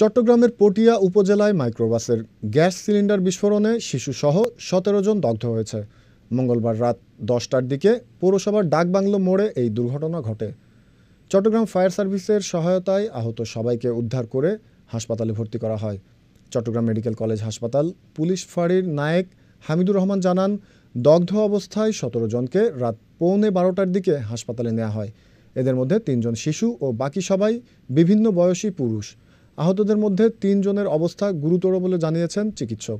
চট্টগ্রামের পটিয়া উপজেলায় মাইক্রোবাসের gas cylinder বিস্ফোরণে শিশুসহ সতেরো জন দগ্ধ হয়েছে মঙ্গলবার রাত দশটার দিকে পৌরসভার ডাকবাংলো মোড়ে এই দুর্ঘটনা ঘটে চট্টগ্রাম ফায়ার সার্ভিসের সহায়তায় আহত সবাইকে উদ্ধার করে হাসপাতালে ভর্তি করা হয় চট্টগ্রাম মেডিকেল কলেজ হাসপাতাল পুলিশ ফাঁড়ির নায়েক হামিদুর রহমান জানান দগ্ধ অবস্থায় সতেরো জনকে রাত পৌনে বারোটার দিকে হাসপাতালে নেওয়া হয় এদের মধ্যে তিনজন শিশু ও বাকি সবাই বিভিন্ন বয়সী পুরুষ আহতদের মধ্যে তিনজনের অবস্থা গুরুতর বলে জানিয়েছেন চিকিৎসক